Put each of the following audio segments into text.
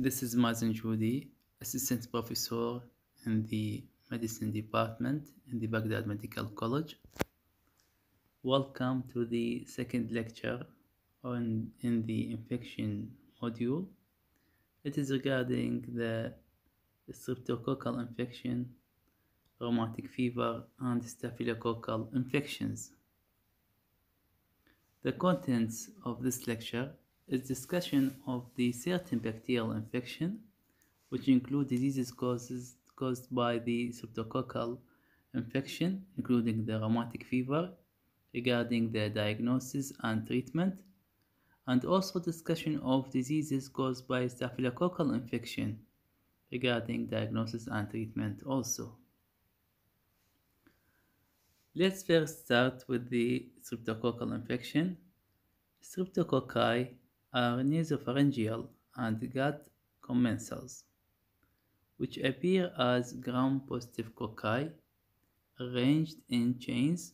This is Mazen Joudi, Assistant Professor in the Medicine Department in the Baghdad Medical College. Welcome to the second lecture on in the infection module. It is regarding the streptococcal infection, rheumatic fever, and staphylococcal infections. The contents of this lecture is discussion of the certain bacterial infection, which include diseases causes, caused by the streptococcal infection, including the rheumatic fever, regarding the diagnosis and treatment, and also discussion of diseases caused by staphylococcal infection, regarding diagnosis and treatment also. Let's first start with the streptococcal infection. Streptococci are nasopharyngeal and gut commensals, which appear as gram-positive cocci arranged in chains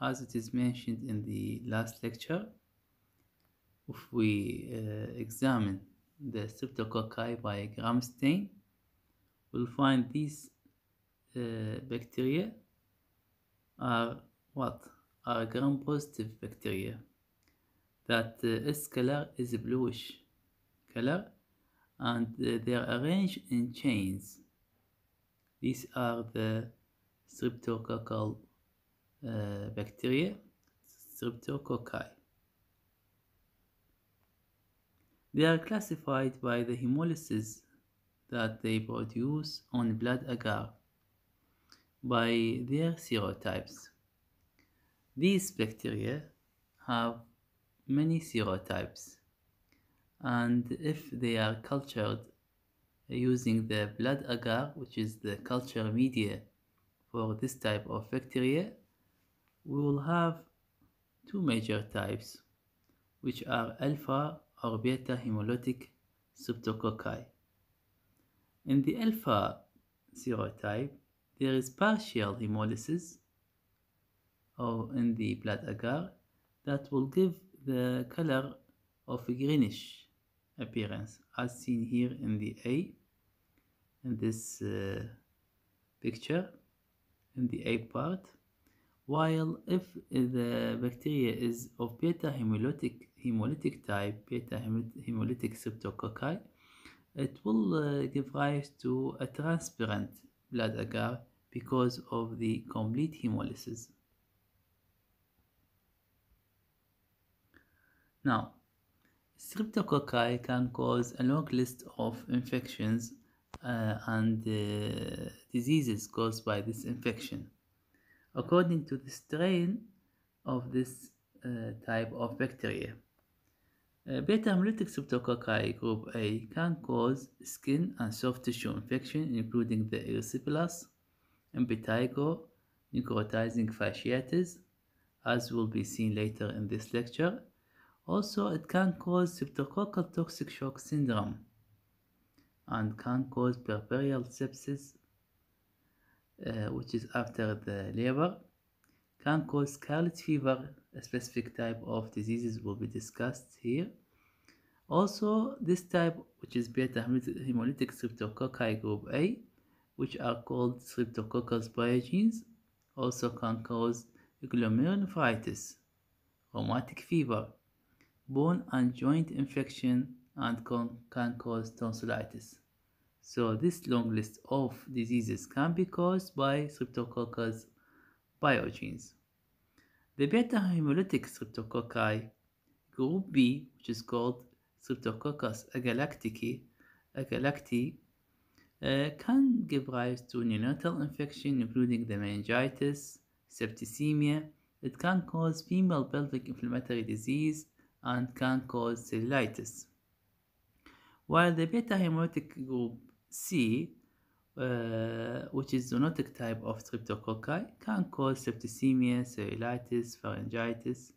as it is mentioned in the last lecture. If we uh, examine the streptococci by gram stain, we'll find these uh, bacteria are what? Are gram-positive bacteria that its uh, color is bluish color and uh, they're arranged in chains. These are the streptococcal uh, bacteria, streptococci. They are classified by the hemolysis that they produce on blood agar by their serotypes. These bacteria have many serotypes and if they are cultured using the blood agar which is the culture media for this type of bacteria we will have two major types which are alpha or beta hemolytic subcocci. in the alpha serotype there is partial hemolysis or in the blood agar that will give the color of greenish appearance as seen here in the A in this uh, picture in the A part while if the bacteria is of beta hemolytic hemolytic type beta hemolytic septococci it will uh, give rise to a transparent blood agar because of the complete hemolysis Now, streptococci can cause a long list of infections uh, and uh, diseases caused by this infection. According to the strain of this uh, type of bacteria. Uh, beta hemolytic streptococci group A can cause skin and soft tissue infection including the erysipelas, impetigo, necrotizing fasciitis as will be seen later in this lecture also, it can cause septococcal toxic shock syndrome and can cause peripheral sepsis, uh, which is after the liver, can cause scarlet fever, a specific type of diseases will be discussed here. Also, this type, which is beta hemolytic streptococci group A, which are called streptococcal pyogenes, also can cause glomerulonephritis, rheumatic fever, bone and joint infection and can cause tonsillitis. So this long list of diseases can be caused by Streptococcus pyogenes. The beta hemolytic Streptococci group B, which is called Streptococcus agalactici, agalacti, uh, can give rise to neonatal infection, including the meningitis, septicemia. It can cause female pelvic inflammatory disease, and can cause cellulitis. While the beta hemolytic group C, uh, which is zoonotic type of streptococci, can cause septicemia, cellulitis, pharyngitis.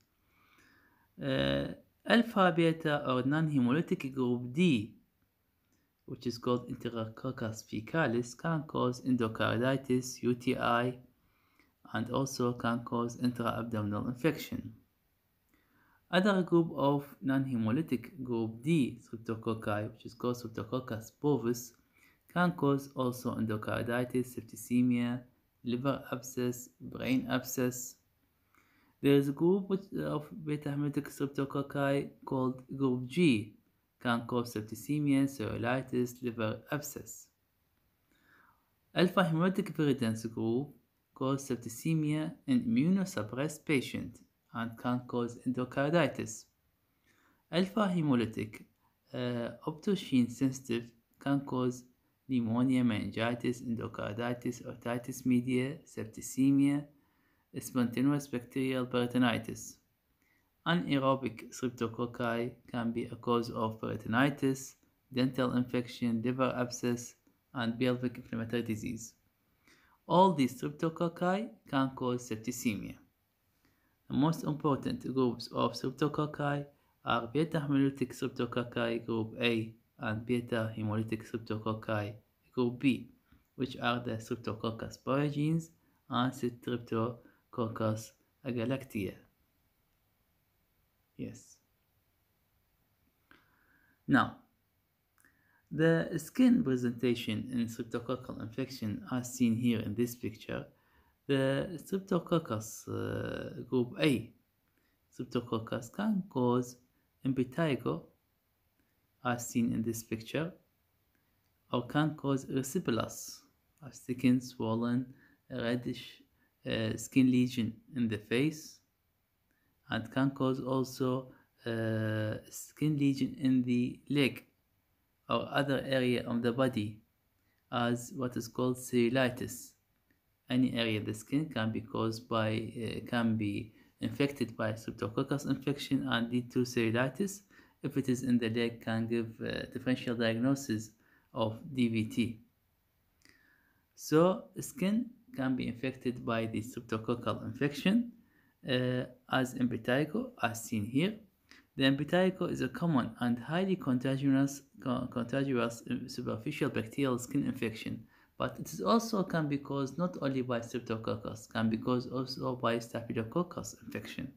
Uh, alpha beta or non-hemolytic group D, which is called enterococcus faecalis, can cause endocarditis, UTI, and also can cause intra-abdominal infection. Other group of non-hemolytic group D streptococci, which is called Streptococcus bovis, can cause also endocarditis, septicemia, liver abscess, brain abscess. There is a group of beta-hemolytic streptococci called group G, can cause septicemia, cellulitis, liver abscess. Alpha-hemolytic viridans group cause septicemia in immunosuppressed patient and can cause endocarditis. Alpha hemolytic uh, sensitive can cause pneumonia, meningitis, endocarditis, otitis media, septicemia, spontaneous bacterial peritonitis. Anaerobic streptococci can be a cause of peritonitis, dental infection, liver abscess, and pelvic inflammatory disease. All these streptococci can cause septicemia. The most important groups of streptococci are beta-hemolytic streptococci group A and beta-hemolytic streptococci group B, which are the Streptococcus pyogenes and Streptococcus agalactiae. Yes. Now, the skin presentation in streptococcal infection as seen here in this picture the Streptococcus uh, group A Streptococcus can cause impetigo as seen in this picture or can cause erysipelas a thickened, swollen, reddish uh, skin lesion in the face and can cause also uh, skin lesion in the leg or other area of the body as what is called cellulitis any area of the skin can be caused by uh, can be infected by streptococcus infection and lead to cellulitis if it is in the leg can give uh, differential diagnosis of DVT so skin can be infected by the streptococcal infection uh, as impetigo as seen here the impetigo is a common and highly contagious, co contagious uh, superficial bacterial skin infection but it is also can be caused not only by streptococcus, can be caused also by staphylococcus infection.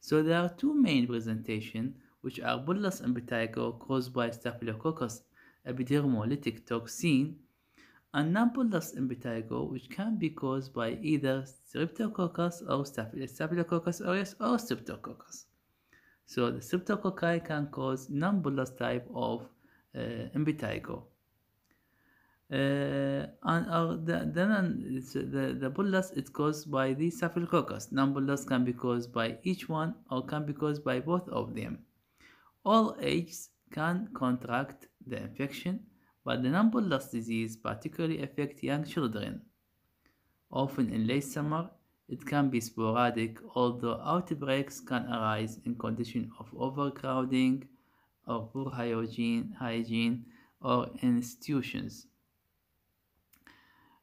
So there are two main presentations, which are bullous impetigo caused by staphylococcus epidermolytic toxin, and non-bullous impetigo, which can be caused by either streptococcus or staphylococcus aureus or streptococcus. So the streptococci can cause non-bullous type of uh, impetigo. Eh, and uh, then uh, the, the bullous is caused by the staphylococcus. Non-bullous can be caused by each one or can be caused by both of them. All ages can contract the infection, but the non-bullous disease particularly affects young children. Often in late summer, it can be sporadic, although outbreaks can arise in condition of overcrowding or poor hygiene, hygiene or institutions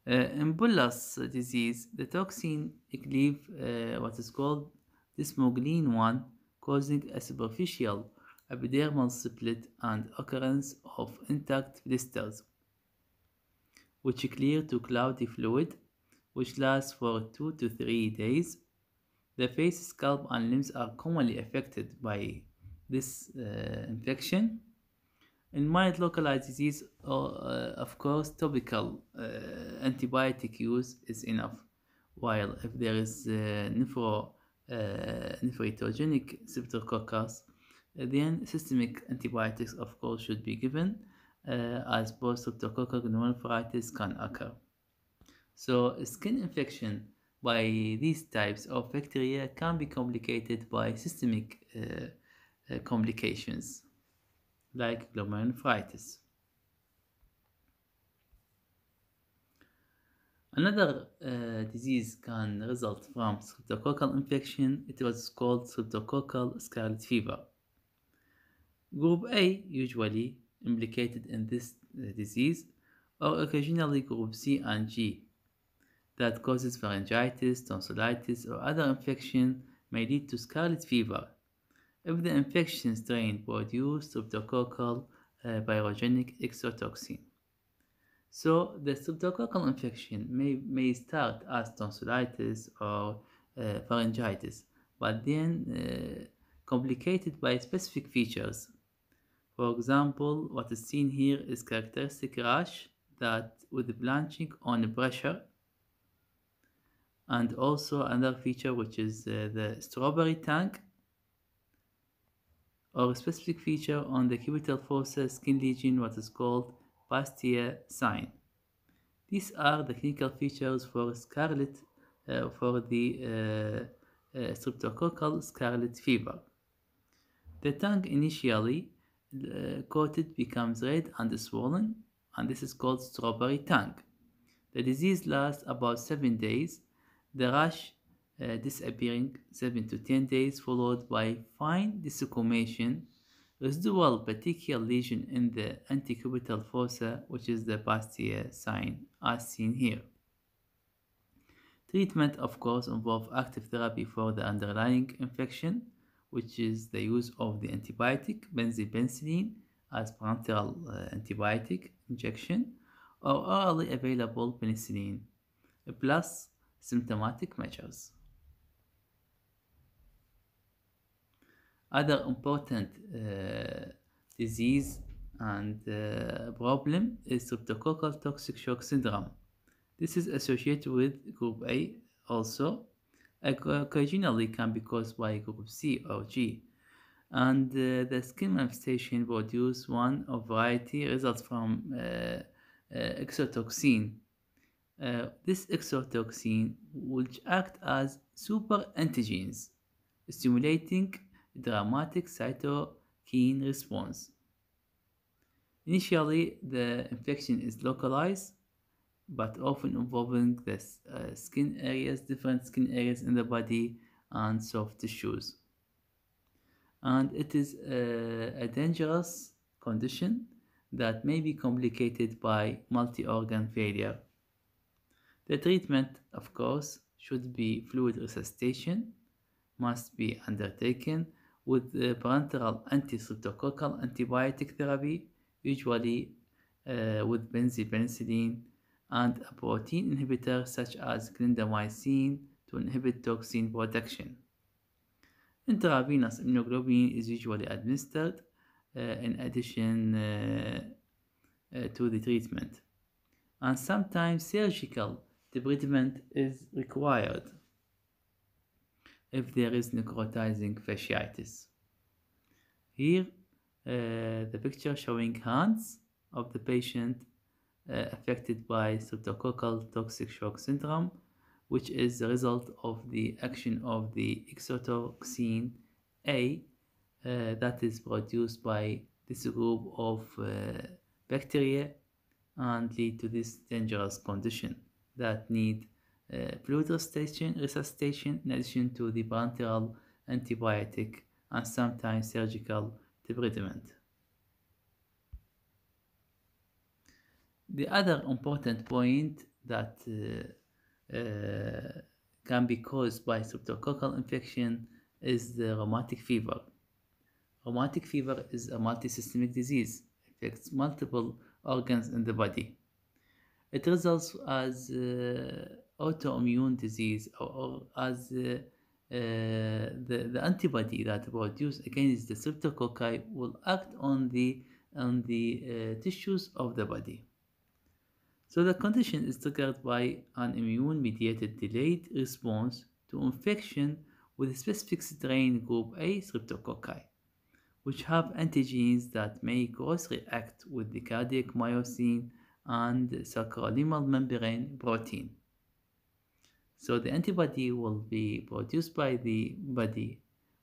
in uh, bullous disease, the toxin cleave uh, what is called desmoglein 1, causing a superficial epidermal split and occurrence of intact blisters, which clear to cloudy fluid, which lasts for 2 to 3 days. The face, scalp, and limbs are commonly affected by this uh, infection. In mild localized disease, uh, of course, topical uh, antibiotic use is enough, while if there is uh, nephro, uh, nephrotogenic uh, then systemic antibiotics, of course, should be given, uh, as both streptococcal pneumonitis can occur. So, skin infection by these types of bacteria can be complicated by systemic complications like glomerulonephritis. Another uh, disease can result from streptococcal infection. It was called streptococcal scarlet fever. Group A usually implicated in this uh, disease or occasionally group C and G that causes pharyngitis, tonsillitis or other infection may lead to scarlet fever if the infection strain produced subdococcal uh, pyrogenic exotoxin. So the subdococcal infection may, may start as tonsillitis or uh, pharyngitis, but then uh, complicated by specific features. For example, what is seen here is characteristic rash that with blanching on pressure and also another feature which is uh, the strawberry tank or a specific feature on the cubital fossa skin lesion, what is called pastia sign. These are the clinical features for scarlet uh, for the uh, uh, streptococcal scarlet fever. The tongue initially uh, coated becomes red and swollen, and this is called strawberry tongue. The disease lasts about seven days. The rash uh, disappearing 7 to 10 days followed by fine desquamation, residual petechial lesion in the antecubital fossa which is the Pastia sign as seen here. Treatment of course involves active therapy for the underlying infection which is the use of the antibiotic benzopenicillin as parenteral uh, antibiotic injection or orally available penicillin plus symptomatic measures. other important uh, disease and uh, problem is streptococcal toxic shock syndrome. This is associated with group A also. Occasionally can be caused by group C or G. And uh, the skin manifestation produce one of variety results from uh, uh exotoxin. Uh, this exotoxin which act as super antigens, stimulating dramatic cytokine response. Initially, the infection is localized, but often involving the uh, skin areas, different skin areas in the body, and soft tissues. And it is uh, a dangerous condition that may be complicated by multi-organ failure. The treatment, of course, should be fluid resuscitation, must be undertaken with the parenteral anti-streptococcal antibiotic therapy, usually uh, with benzypenicillin and a protein inhibitor such as clindamycin to inhibit toxin production. Intravenous immunoglobulin is usually administered uh, in addition uh, uh to the treatment. And sometimes surgical debridement is required if there is necrotizing fasciitis. Here, uh, the picture showing hands of the patient uh, affected by streptococcal toxic shock syndrome, which is the result of the action of the exotoxin A uh, that is produced by this group of uh, bacteria and lead to this dangerous condition that need Pluto station, resuscitation, in addition to the parenteral antibiotic and sometimes surgical debridement. The other important point that uh, uh, can be caused by streptococcal infection is the rheumatic fever. Rheumatic fever is a multisystemic disease. It affects multiple organs in the body. It results as uh, autoimmune disease or, or as uh, uh, the, the antibody that produced against the streptococci will act on the on the uh, tissues of the body. So the condition is triggered by an immune-mediated delayed response to infection with a specific strain group A streptococci, which have antigens that may cross-react with the cardiac myosin and sacroiliac membrane protein. So the antibody will be produced by the body,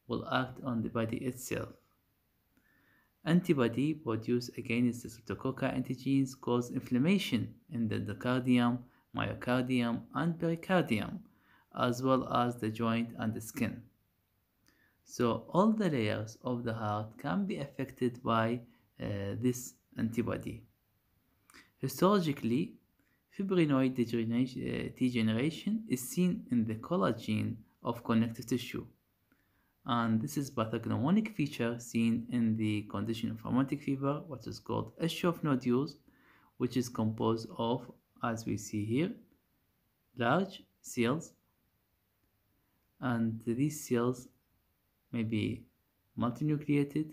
will act on the body itself. Antibody produced against the streptococcal antigens cause inflammation in the endocardium, myocardium, and pericardium, as well as the joint and the skin. So all the layers of the heart can be affected by uh, this antibody. Histologically, Fibrinoid eh, degeneration is seen in the collagen of connective tissue. And this is pathognomonic feature seen in the condition of rheumatic fever, what is called Eschhoff nodules, which is composed of, as we see here, large cells. And these cells may be multinucleated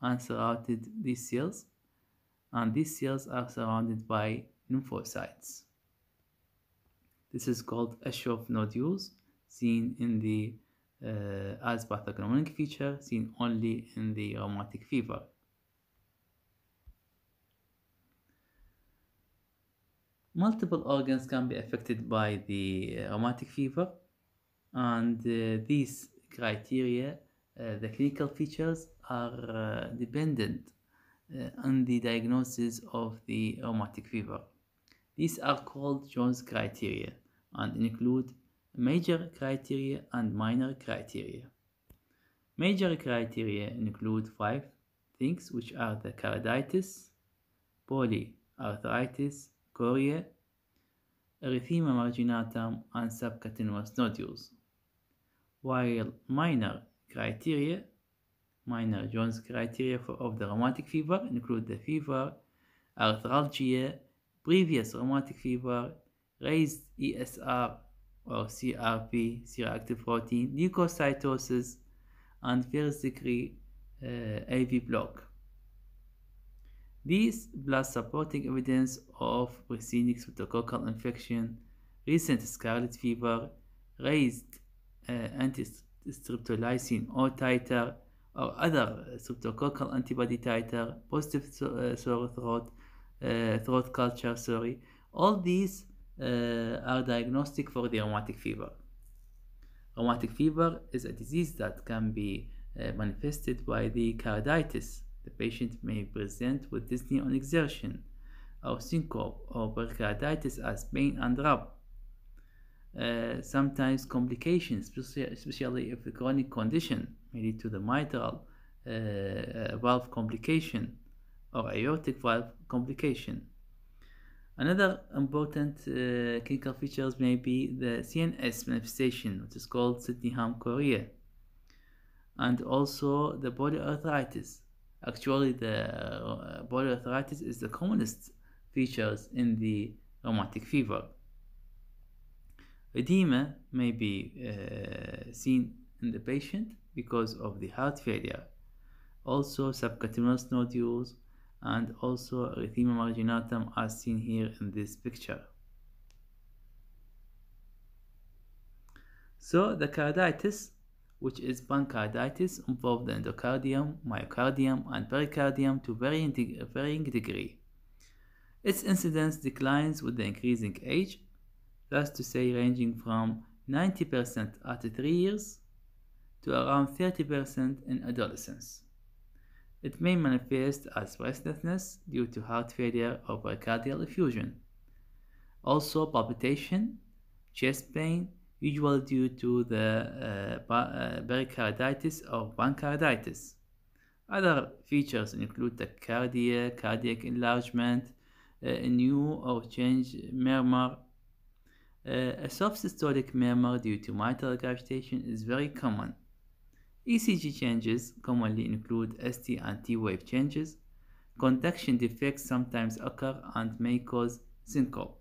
and surrounded these cells. And these cells are surrounded by lymphocytes. This is called Aschoff nodules, seen in the uh, as pathognomonic feature, seen only in the rheumatic fever. Multiple organs can be affected by the rheumatic fever, and uh, these criteria, uh, the clinical features, are uh, dependent uh, on the diagnosis of the rheumatic fever. These are called Jones criteria and include major criteria and minor criteria. Major criteria include five things which are the carditis, polyarthritis, chorea, erythema marginatum, and subcutaneous nodules. While minor criteria, minor Jones criteria for, of the rheumatic fever include the fever, arthralgia, previous rheumatic fever, raised ESR or CRP, C-reactive protein, leukocytosis, and first degree uh, AV block. These plus supporting evidence of preceding pseudococcal infection, recent scarlet fever, raised uh, anti-streptolysin or titer, or other streptococcal antibody titer, positive uh, sore throat, uh, throat culture, sorry. All these uh, are diagnostic for the rheumatic fever. Rheumatic fever is a disease that can be uh, manifested by the carditis. The patient may present with dyspnea on exertion, or syncope, or pericarditis as pain and rub. Uh, sometimes complications, especially if the chronic condition may lead to the mitral uh, valve complication or oh, aortic valve complication. Another important uh, clinical features may be the CNS manifestation, which is called Sydney ham chorea, and also the body arthritis. Actually, the uh, body arthritis is the commonest features in the rheumatic fever. Edema may be uh, seen in the patient because of the heart failure. Also, subcutaneous nodules, and also erythema marginatum as seen here in this picture. So the carditis, which is pancreatitis, involved the endocardium, myocardium, and pericardium to varying, de varying degree. Its incidence declines with the increasing age, thus to say ranging from 90% at 3 years to around 30% in adolescence. It may manifest as restlessness due to heart failure or pericardial effusion. Also, palpitation, chest pain, usually due to the uh, uh pericarditis or pancreatitis. Other features include tachycardia, cardiac enlargement, uh, a new or change murmur. Uh, a soft systolic murmur due to mitral regurgitation is very common. ECG changes commonly include ST and T wave changes. Conduction defects sometimes occur and may cause syncope.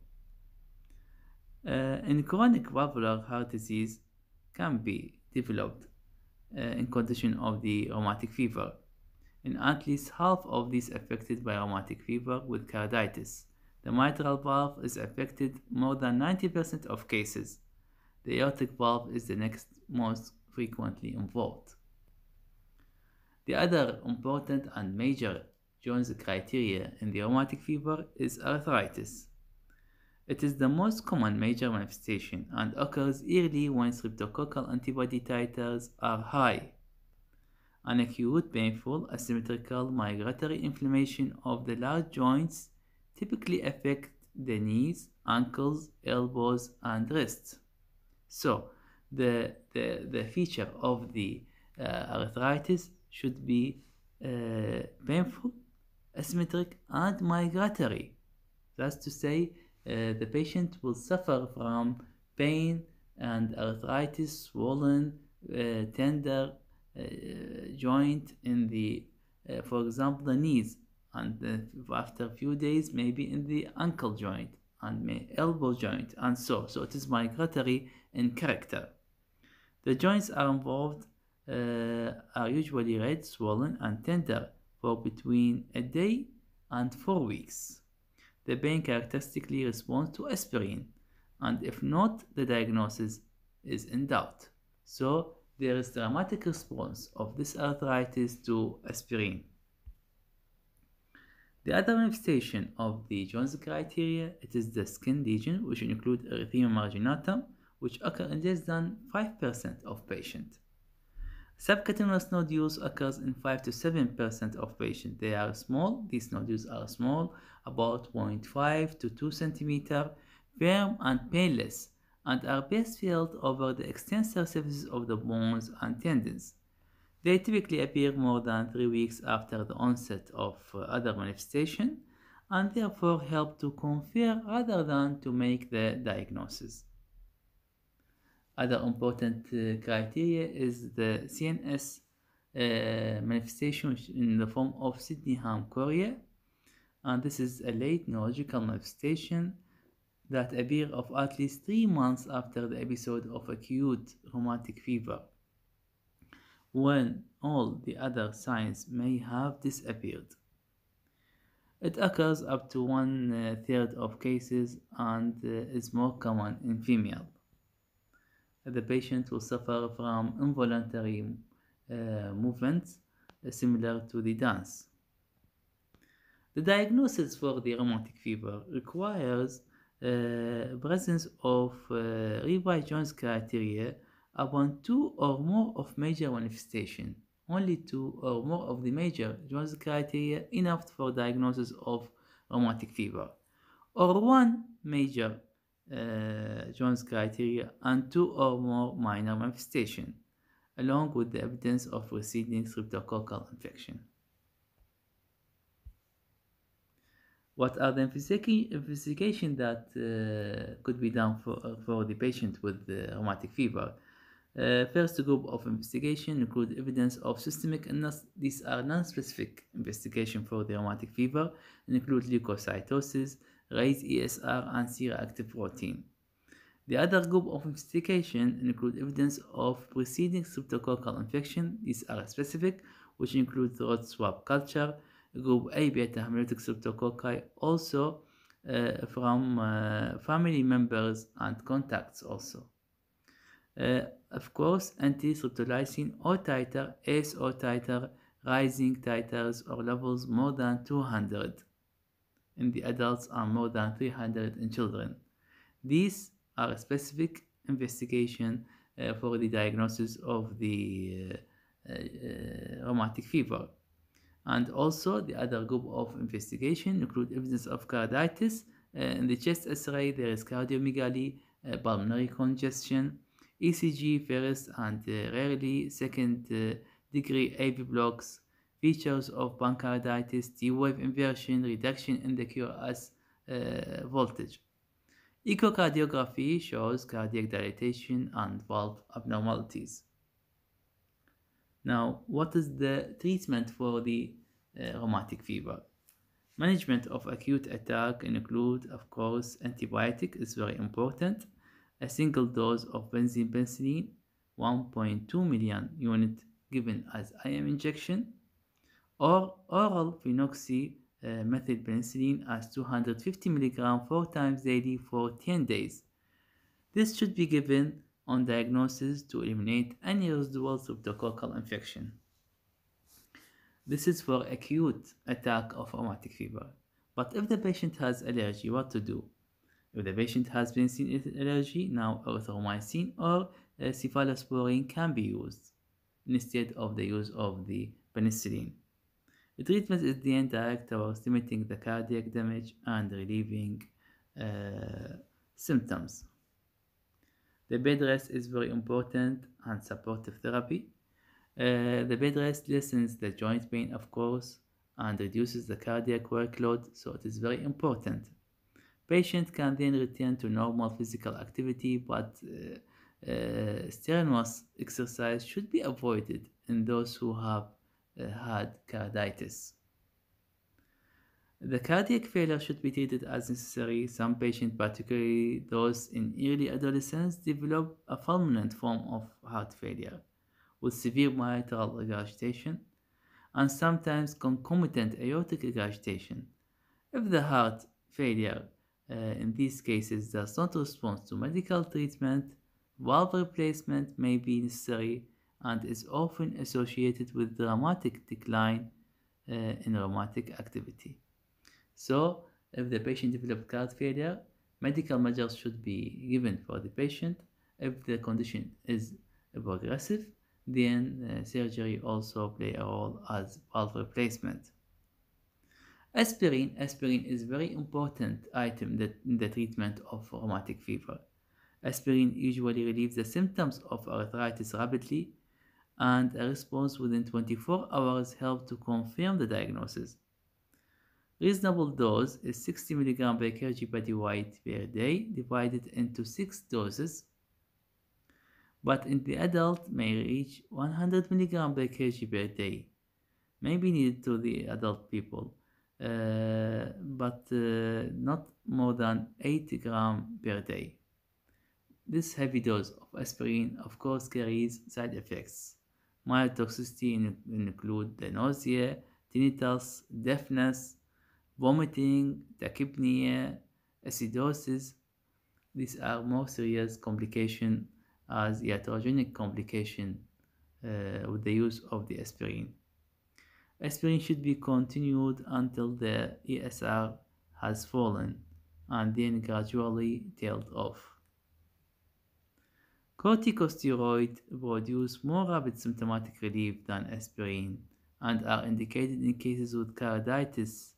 Uh, in chronic valvular heart disease can be developed uh, in condition of the rheumatic fever in at least half of these affected by rheumatic fever with carditis. The mitral valve is affected more than 90% of cases. The aortic valve is the next most frequently involved. The other important and major Jones criteria in the rheumatic fever is arthritis. It is the most common major manifestation and occurs early when streptococcal antibody titers are high. An acute, painful, asymmetrical migratory inflammation of the large joints typically affects the knees, ankles, elbows, and wrists. So, the, the, the feature of the uh, arthritis should be uh, painful, asymmetric, and migratory. That's to say, uh, the patient will suffer from pain and arthritis, swollen, uh, tender uh, joint in the, uh, for example, the knees, and after a few days, maybe in the ankle joint and elbow joint, and so. So it is migratory in character. The joints are involved uh, are usually red, swollen, and tender for between a day and four weeks. The pain characteristically responds to aspirin, and if not, the diagnosis is in doubt. So there is dramatic response of this arthritis to aspirin. The other manifestation of the Jones criteria it is the skin lesion, which include erythema marginatum, which occur in less than 5% of patients. Subcutaneous nodules occurs in 5 to 7% of patients. They are small. These nodules are small, about 0.5 to 2 centimeter, firm and painless, and are best felt over the extensor surfaces of the bones and tendons. They typically appear more than three weeks after the onset of uh, other manifestation and therefore help to confirm rather than to make the diagnosis. Other important uh, criteria is the CNS uh, manifestation in the form of Sydney chorea, and this is a late neurological manifestation that appear of at least three months after the episode of acute rheumatic fever, when all the other signs may have disappeared. It occurs up to one uh, third of cases and is more common in female the patient will suffer from involuntary uh, movements uh, similar to the dance. The diagnosis for the rheumatic fever requires uh, presence of uh, Jones criteria upon two or more of major manifestations, Only two or more of the major Jones criteria enough for diagnosis of rheumatic fever, or one major uh, Jones criteria and two or more minor manifestations, along with the evidence of preceding streptococcal infection. What are the investigations that uh, could be done for, uh, for the patient with the uh, rheumatic fever? Uh, first group of investigation include evidence of systemic illness. These are non-specific investigation for the rheumatic fever and include leukocytosis, raise ESR and C-reactive protein. The other group of investigation include evidence of preceding streptococcal infection, these are specific, which include throat swab culture, group A beta hemolytic streptococci, also uh, from uh, family members and contacts also. Uh, of course, anti-streptolysin or titer, ASO titer, rising titers or levels more than 200 in the adults are more than 300 in children. These are a specific investigation uh, for the diagnosis of the uh, uh rheumatic fever. And also the other group of investigation include evidence of carditis. Uh, in the chest x-ray, there is cardiomegaly, uh, pulmonary congestion, ECG first and rarely second degree AV blocks, features of pancreatitis T-wave inversion, reduction in the QRS uh, voltage. Echocardiography shows cardiac dilatation and valve abnormalities. Now, what is the treatment for the uh, rheumatic fever? Management of acute attack includes, of course, antibiotic is very important. A single dose of benzene penicillin, 1.2 million unit given as IM injection or oral uh, penicillin, as 250 mg 4 times daily for 10 days. This should be given on diagnosis to eliminate any residual subcoccal infection. This is for acute attack of rheumatic fever. But if the patient has allergy, what to do? If the patient has penicillin allergy, now erythromycin or uh, cephalosporin can be used instead of the use of the penicillin. The treatment is the direct towards estimating the cardiac damage and relieving uh, symptoms. The bed rest is very important and supportive therapy. Uh, the bed rest lessens the joint pain, of course, and reduces the cardiac workload, so it is very important. Patient can then return to normal physical activity, but uh, uh, strenuous exercise should be avoided in those who have uh, had carditis. The cardiac failure should be treated as necessary. Some patients, particularly those in early adolescence, develop a fulminant form of heart failure with severe mitral regurgitation and sometimes concomitant aortic regurgitation. If the heart failure uh, in these cases does not respond to medical treatment, valve replacement may be necessary and is often associated with dramatic decline uh, in rheumatic activity. So, if the patient develops heart failure, medical measures should be given for the patient. If the condition is progressive, then uh, surgery also play a role as valve replacement. Aspirin, aspirin is very important item that in the treatment of rheumatic fever. Aspirin usually relieves the symptoms of arthritis rapidly and a response within 24 hours help to confirm the diagnosis. Reasonable dose is 60 mg per kg body weight per day divided into 6 doses, but in the adult may reach 100 mg per kg per day, may be needed to the adult people, uh, but uh, not more than 80 gram per day. This heavy dose of aspirin of course carries side effects. Mild toxicity in, include the nausea, tinnitus, deafness, vomiting, tachypnea, acidosis. These are more serious complications as iatrogenic complication uh, with the use of the aspirin. Aspirin should be continued until the ESR has fallen and then gradually tailed off. Corticosteroids produce more rapid symptomatic relief than aspirin and are indicated in cases with carditis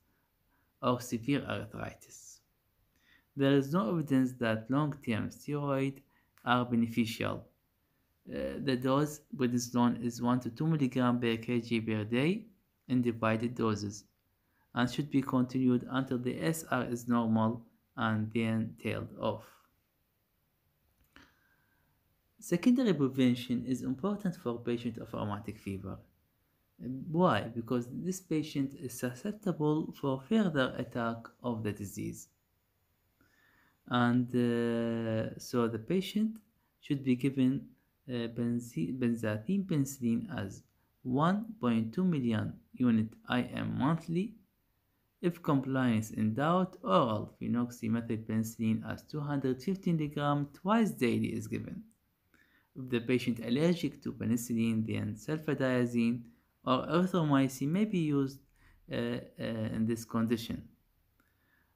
or severe arthritis. There is no evidence that long-term steroids are beneficial. Uh, the dose prednisolone is 1 to 2 mg per kg per day in divided doses and should be continued until the SR is normal and then tailed off. Secondary prevention is important for patient of rheumatic fever. Why? Because this patient is susceptible for further attack of the disease. And uh, so the patient should be given uh, benzathine penicillin as 1.2 million unit IM monthly. If compliance in doubt, oral phenoxymethyl penicillin as 250 gram twice daily is given. If the patient allergic to penicillin, then sulfadiazine or erythromycin may be used uh, uh, in this condition.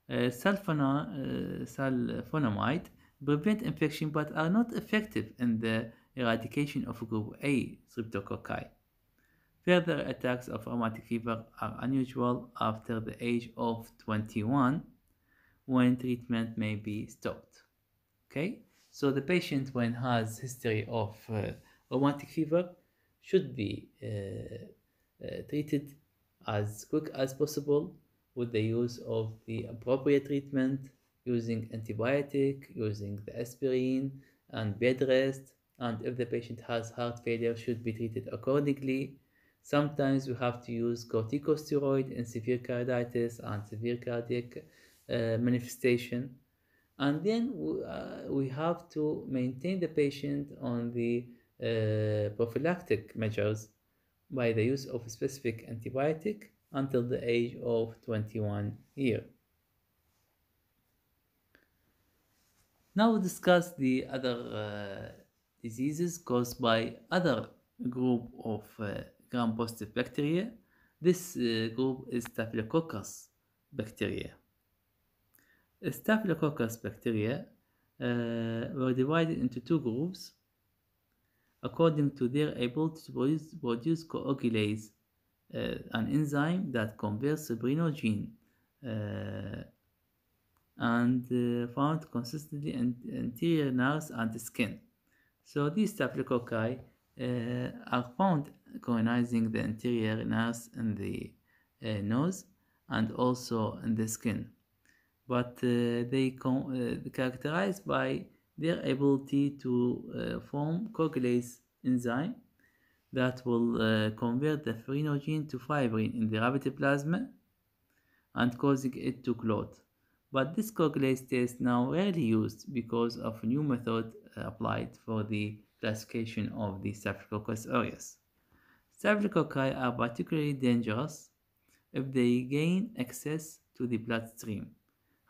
Uh, sulfona, uh, sulfonamide prevent infection but are not effective in the eradication of group A streptococci. Further attacks of rheumatic fever are unusual after the age of 21 when treatment may be stopped. Okay? So the patient when has history of uh, rheumatic fever should be uh, uh, treated as quick as possible with the use of the appropriate treatment using antibiotic, using the aspirin and bed rest and if the patient has heart failure should be treated accordingly. Sometimes we have to use corticosteroid in severe carditis and severe cardiac uh, manifestation and then uh, we have to maintain the patient on the uh, prophylactic measures by the use of specific antibiotic until the age of 21 year. Now we discuss the other uh, diseases caused by other group of uh, gram-positive bacteria. This uh, group is Staphylococcus bacteria. Staphylococcus bacteria uh, were divided into two groups according to their ability to produce, produce coagulase, uh, an enzyme that converts fibrinogen, uh, and uh, found consistently in anterior nails and skin. So these staphylococci uh, are found colonizing the anterior nails in the uh, nose and also in the skin but uh, they uh, characterized by their ability to uh, form coagulase enzyme that will convert the fibrinogen to fibrin in the rabbit plasma and causing it to clot. But this coagulase test now rarely used because of a new method applied for the classification of the Staphylococcus aureus. Staphylococci are particularly dangerous if they gain access to the bloodstream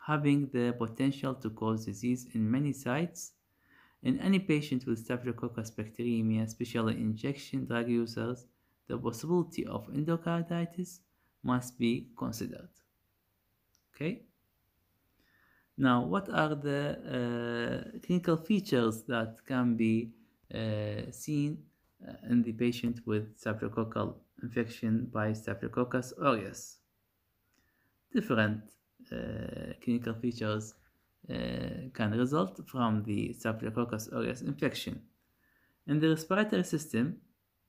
having the potential to cause disease in many sites. In any patient with Staphylococcus bacteremia, especially injection drug users, the possibility of endocarditis must be considered. Okay. Now, what are the uh, clinical features that can be uh, seen uh, in the patient with staphylococcal infection by Staphylococcus aureus? Different uh, clinical features uh, can result from the Staphylococcus aureus infection. In the respiratory system,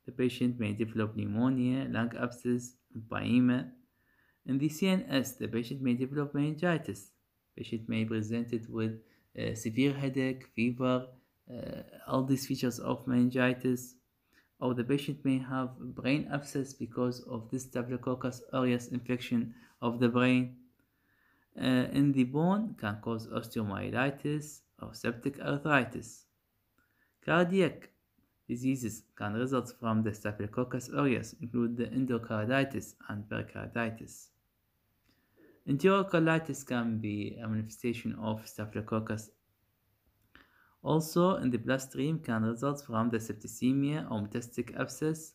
the patient may develop pneumonia, lung abscess, empyema. In the CNS, the patient may develop meningitis. Patient may present it with uh, severe headache, fever, uh, all these features of meningitis. Or the patient may have brain abscess because of this Staphylococcus aureus infection of the brain. Uh, in the bone can cause osteomyelitis or septic arthritis. Cardiac diseases can result from the Staphylococcus aureus, include the endocarditis and pericarditis. Enterocolitis can be a manifestation of Staphylococcus. Also, in the bloodstream can result from the septicemia or metastatic abscess,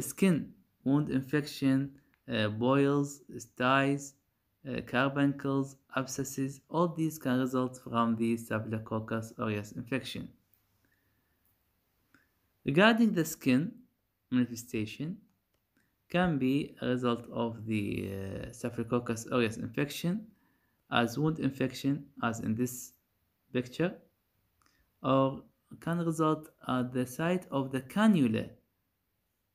skin wound infection, uh, boils, styes, uh, carbuncles, abscesses, all these can result from the Staphylococcus aureus infection. Regarding the skin manifestation, can be a result of the uh, Staphylococcus aureus infection as wound infection as in this picture or can result at the site of the cannula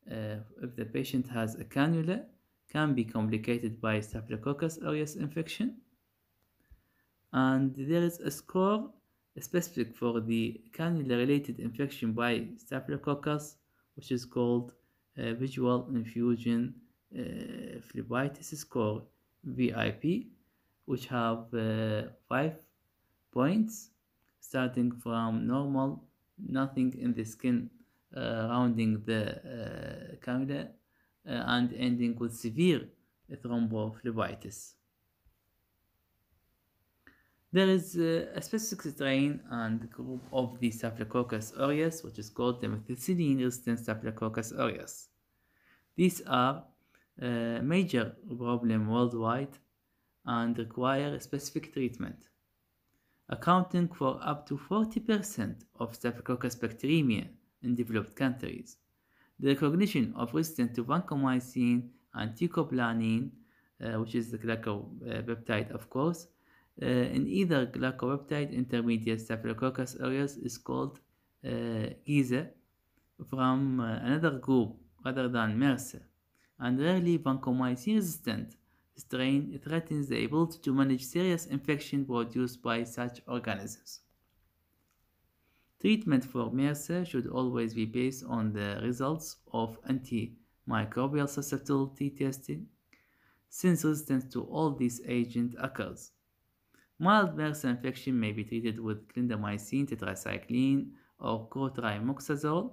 uh, if the patient has a cannula can be complicated by Staphylococcus aureus infection. And there is a score specific for the cannula-related infection by Staphylococcus, which is called uh, visual infusion uh, phlebitis score, VIP, which have uh, five points, starting from normal, nothing in the skin, uh, rounding the uh, cannula uh, and ending with severe thrombophlebitis. There is uh, a specific strain and group of the Staphylococcus aureus, which is called the methicillin-resistant Staphylococcus aureus. These are a uh, major problem worldwide and require specific treatment, accounting for up to 40% of Staphylococcus bacteremia in developed countries the recognition of resistance to vancomycin and teicoplanin, uh, which is the glycopeptide, of course, uh, in either glycopeptide intermediate staphylococcus aureus is called uh, GISA from uh, another group rather than MRSA, and rarely vancomycin resistant strain threatens the ability to manage serious infection produced by such organisms. Treatment for MRSA should always be based on the results of antimicrobial susceptibility testing since resistance to all these agents occurs. Mild MRSA infection may be treated with clindamycin, tetracycline, or cotrimoxazole,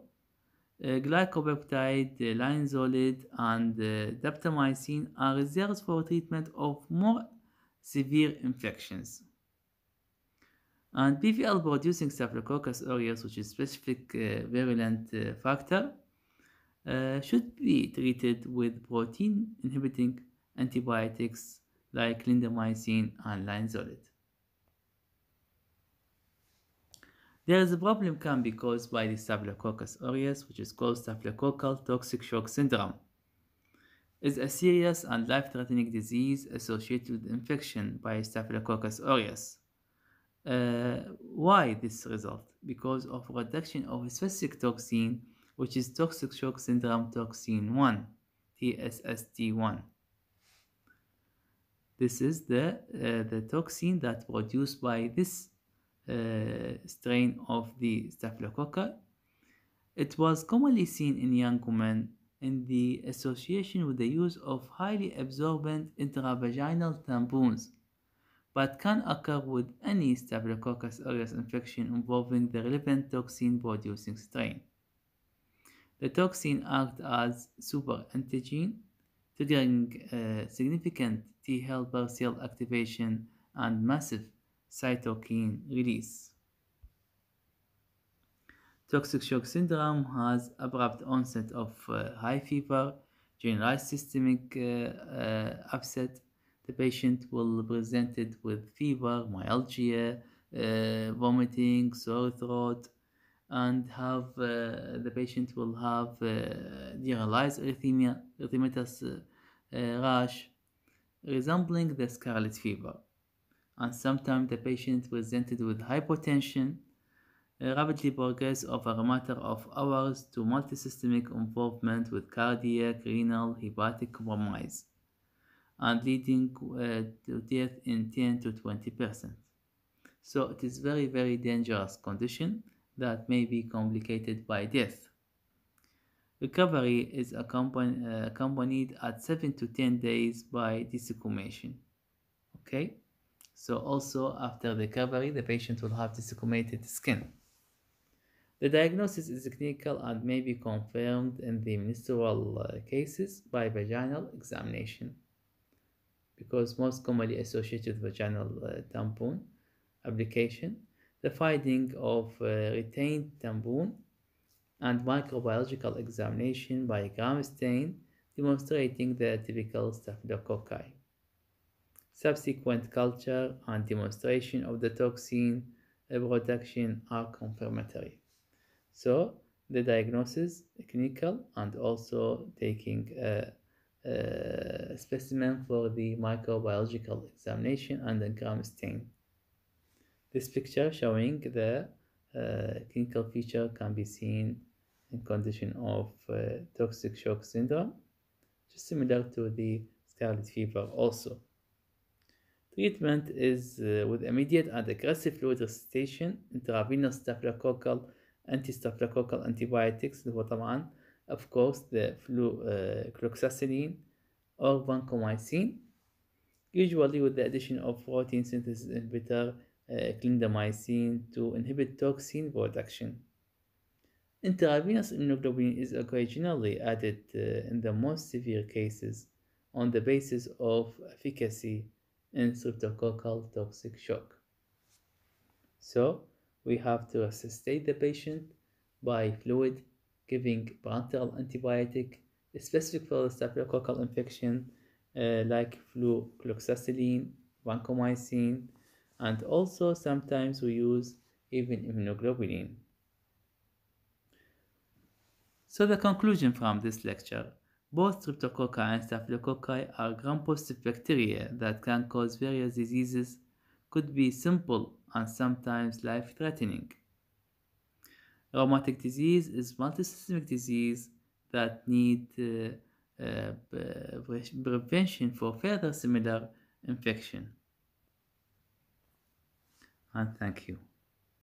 uh, glycopeptide, uh, linezolid, and uh, daptomycin are reserved for treatment of more severe infections. And PVL producing Staphylococcus aureus, which is specific uh, virulent uh, factor, uh, should be treated with protein inhibiting antibiotics like clindamycin and linezolid. There is a problem can be caused by the Staphylococcus aureus, which is called staphylococcal toxic shock syndrome It's a serious and life-threatening disease associated with infection by Staphylococcus aureus. Uh, why this result? Because of reduction of specific toxin, which is toxic shock syndrome toxin 1, TSST1. This is the, uh, the toxin that produced by this uh, strain of the Staphylococcus. It was commonly seen in young women in the association with the use of highly absorbent intravaginal tampons but can occur with any Staphylococcus aureus infection involving the relevant toxin-producing strain. The toxin acts as superantigen, triggering uh, significant T helper cell activation and massive cytokine release. Toxic shock syndrome has abrupt onset of uh, high fever, generalized systemic uh, uh upset, the patient will present it with fever, myalgia, uh, vomiting, sore throat, and have uh, the patient will have uh, generalized erythema, erythematous uh, uh, rash, resembling the scarlet fever. And sometimes the patient presented with hypotension, rapidly progress over a matter of hours to multisystemic involvement with cardiac, renal, hepatic compromise and leading uh, to death in 10 to 20 percent. So it is very, very dangerous condition that may be complicated by death. Recovery is accompanied, uh, accompanied at 7 to 10 days by desuccumation. Okay, so also after the recovery, the patient will have desiccumated skin. The diagnosis is clinical and may be confirmed in the menstrual uh, cases by vaginal examination because most commonly associated with vaginal uh, tampon application, the finding of uh, retained tampon and microbiological examination by gram stain demonstrating the typical staphylococci. Subsequent culture and demonstration of the toxin production are confirmatory. So the diagnosis, clinical, and also taking uh, uh, specimen for the microbiological examination and the gram stain. This picture showing the uh, clinical feature can be seen in condition of uh, toxic shock syndrome, just similar to the scarlet fever also. Treatment is uh, with immediate and aggressive fluid resuscitation, intravenous staphylococcal, anti-staphylococcal antibiotics اللي of course the flu, uh, cloxacillin or vancomycin usually with the addition of protein synthesis inhibitor uh, clindamycin to inhibit toxin production. Intravenous immunoglobulin is occasionally added uh, in the most severe cases on the basis of efficacy in streptococcal toxic shock. So, we have to resuscitate the patient by fluid giving parenteral antibiotic specific for the staphylococcal infection uh, like flu, cloxacillin, vancomycin, and also sometimes we use even immunoglobulin. So the conclusion from this lecture, both streptococci and staphylococci are gram-positive bacteria that can cause various diseases, could be simple and sometimes life-threatening rheumatic disease is multisystemic disease that need uh, uh, prevention for further similar infection. And thank you.